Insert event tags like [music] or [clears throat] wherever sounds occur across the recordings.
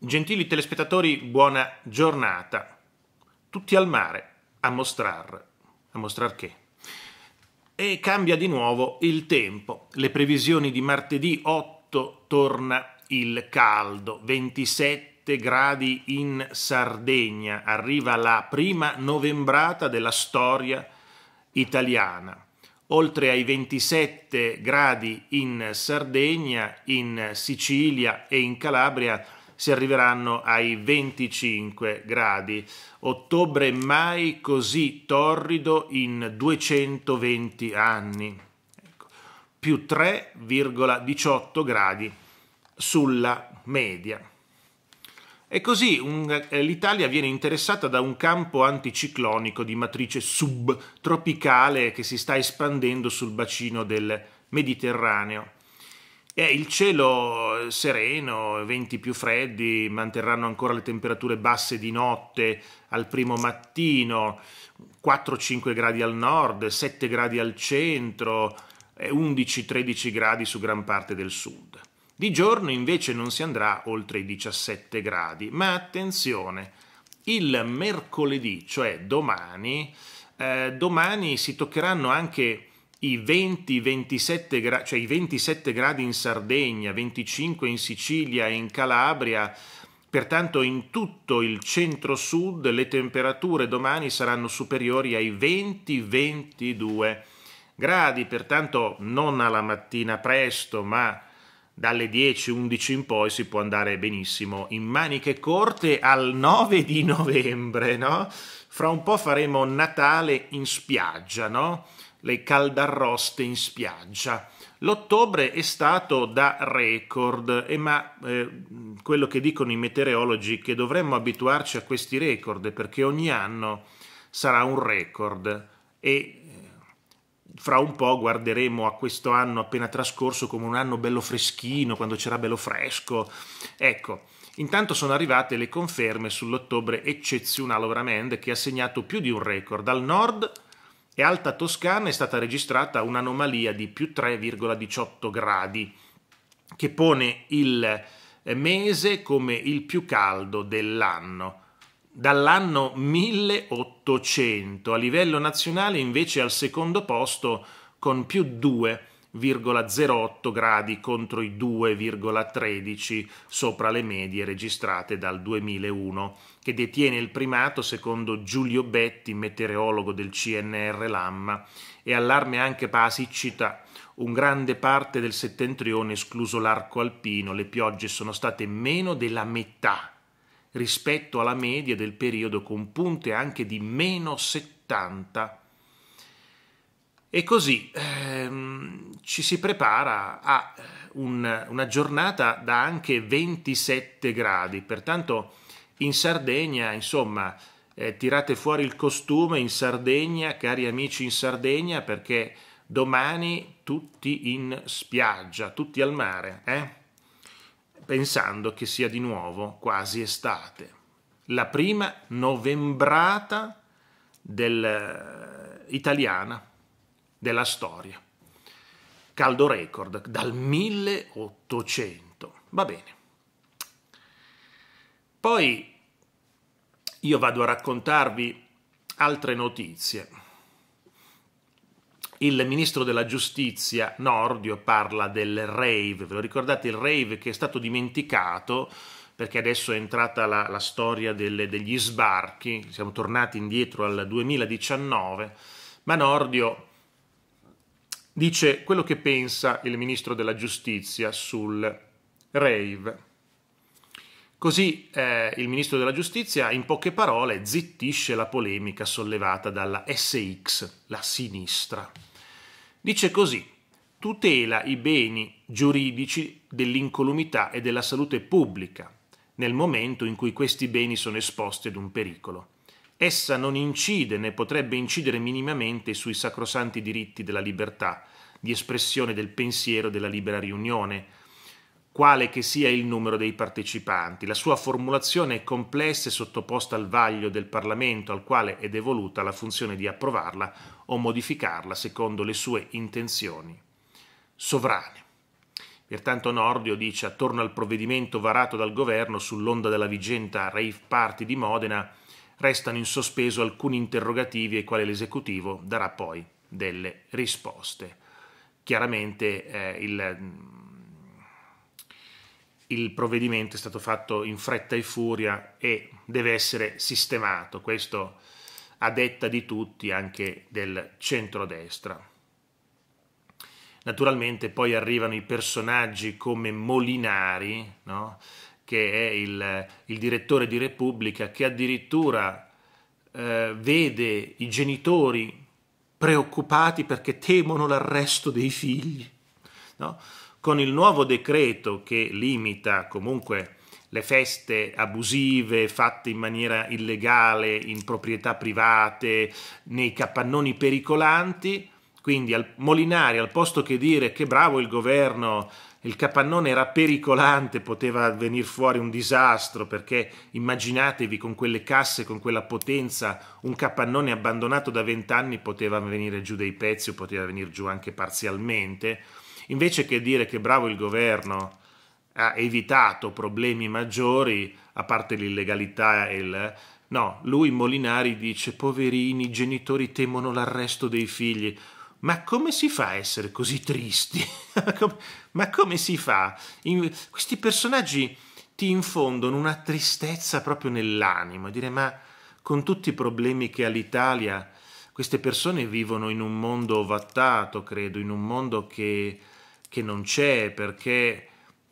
Gentili telespettatori, buona giornata. Tutti al mare, a mostrar. A mostrar che? E cambia di nuovo il tempo. Le previsioni di martedì 8 torna il caldo, 27 gradi in Sardegna. Arriva la prima novembrata della storia italiana. Oltre ai 27 gradi in Sardegna, in Sicilia e in Calabria si arriveranno ai 25 gradi. Ottobre mai così torrido in 220 anni, ecco, più 3,18 gradi sulla media. E così eh, l'Italia viene interessata da un campo anticiclonico di matrice subtropicale che si sta espandendo sul bacino del Mediterraneo. Eh, il cielo eh, sereno, venti più freddi, manterranno ancora le temperature basse di notte al primo mattino, 4-5 gradi al nord, 7 gradi al centro, 11-13 gradi su gran parte del sud. Di giorno invece non si andrà oltre i 17 gradi, ma attenzione, il mercoledì, cioè domani, eh, domani si toccheranno anche i 20-27 gradi, cioè i 27 gradi in Sardegna, 25 in Sicilia e in Calabria, pertanto in tutto il centro-sud le temperature domani saranno superiori ai 20-22 gradi, pertanto non alla mattina presto, ma dalle 10-11 in poi si può andare benissimo in maniche corte al 9 di novembre, no? Fra un po' faremo Natale in spiaggia, no? le caldarroste in spiaggia. L'ottobre è stato da record, eh, ma eh, quello che dicono i meteorologi è che dovremmo abituarci a questi record perché ogni anno sarà un record e eh, fra un po' guarderemo a questo anno appena trascorso come un anno bello freschino, quando c'era bello fresco. Ecco, intanto sono arrivate le conferme sull'ottobre eccezionale veramente che ha segnato più di un record. Al nord e Alta Toscana è stata registrata un'anomalia di più 3,18 gradi, che pone il eh, mese come il più caldo dell'anno. Dall'anno 1800 a livello nazionale invece al secondo posto con più 2 2,08 gradi contro i 2,13 sopra le medie registrate dal 2001, che detiene il primato secondo Giulio Betti, meteorologo del CNR Lamma, e allarme anche per la Un grande parte del settentrione, escluso l'arco alpino, le piogge sono state meno della metà rispetto alla media del periodo con punte anche di meno 70 e così ehm, ci si prepara a eh, un, una giornata da anche 27 gradi, pertanto in Sardegna, insomma, eh, tirate fuori il costume in Sardegna, cari amici in Sardegna, perché domani tutti in spiaggia, tutti al mare, eh? pensando che sia di nuovo quasi estate. La prima novembrata del, eh, italiana della storia. Caldo record dal 1800. Va bene. Poi io vado a raccontarvi altre notizie. Il ministro della giustizia Nordio parla del rave, ve lo ricordate il rave che è stato dimenticato perché adesso è entrata la, la storia delle, degli sbarchi, siamo tornati indietro al 2019, ma Nordio dice quello che pensa il ministro della giustizia sul rave. Così eh, il ministro della giustizia in poche parole zittisce la polemica sollevata dalla SX, la sinistra. Dice così, tutela i beni giuridici dell'incolumità e della salute pubblica nel momento in cui questi beni sono esposti ad un pericolo essa non incide né potrebbe incidere minimamente sui sacrosanti diritti della libertà, di espressione del pensiero della libera riunione, quale che sia il numero dei partecipanti. La sua formulazione è complessa e sottoposta al vaglio del Parlamento, al quale è devoluta la funzione di approvarla o modificarla secondo le sue intenzioni sovrane. Pertanto Nordio dice attorno al provvedimento varato dal governo sull'onda della vigenta rave party di Modena restano in sospeso alcuni interrogativi ai quali l'esecutivo darà poi delle risposte. Chiaramente eh, il, mm, il provvedimento è stato fatto in fretta e furia e deve essere sistemato, questo a detta di tutti, anche del centrodestra. Naturalmente poi arrivano i personaggi come Molinari, no? che è il, il direttore di Repubblica, che addirittura eh, vede i genitori preoccupati perché temono l'arresto dei figli. No? Con il nuovo decreto che limita comunque le feste abusive fatte in maniera illegale in proprietà private, nei capannoni pericolanti, quindi al Molinari, al posto che dire che bravo il governo il capannone era pericolante, poteva venire fuori un disastro perché immaginatevi con quelle casse, con quella potenza, un capannone abbandonato da vent'anni poteva venire giù dei pezzi o poteva venire giù anche parzialmente. Invece che dire che bravo il governo ha evitato problemi maggiori, a parte l'illegalità e il... No, lui Molinari dice poverini, i genitori temono l'arresto dei figli ma come si fa a essere così tristi? [laughs] ma come si fa? In, questi personaggi ti infondono una tristezza proprio nell'animo, dire ma con tutti i problemi che ha l'Italia, queste persone vivono in un mondo ovattato, credo, in un mondo che, che non c'è perché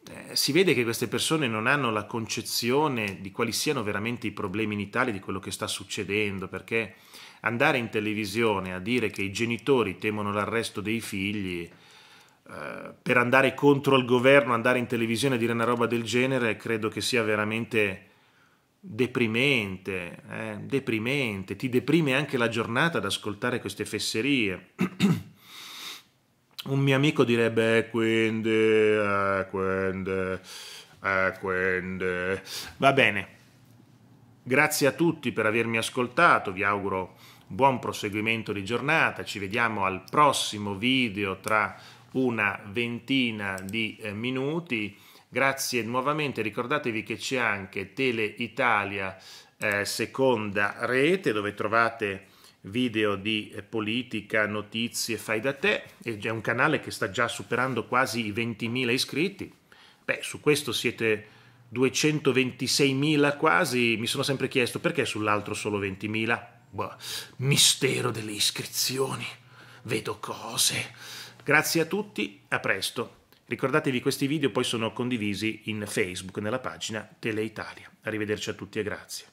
eh, si vede che queste persone non hanno la concezione di quali siano veramente i problemi in Italia, di quello che sta succedendo, perché andare in televisione a dire che i genitori temono l'arresto dei figli eh, per andare contro il governo, andare in televisione a dire una roba del genere, credo che sia veramente deprimente, eh, deprimente, ti deprime anche la giornata ad ascoltare queste fesserie. [clears throat] un mio amico direbbe eh, quindi, eh, quindi, eh, quindi. Va bene, grazie a tutti per avermi ascoltato, vi auguro buon proseguimento di giornata, ci vediamo al prossimo video tra una ventina di eh, minuti. Grazie nuovamente, ricordatevi che c'è anche Tele Italia eh, seconda rete dove trovate video di eh, politica, notizie, fai da te, è un canale che sta già superando quasi i 20.000 iscritti. Beh, su questo siete 226.000 quasi, mi sono sempre chiesto perché sull'altro solo 20.000? Boh, mistero delle iscrizioni, vedo cose. Grazie a tutti, a presto. Ricordatevi questi video poi sono condivisi in Facebook nella pagina Teleitalia, Arrivederci a tutti e grazie.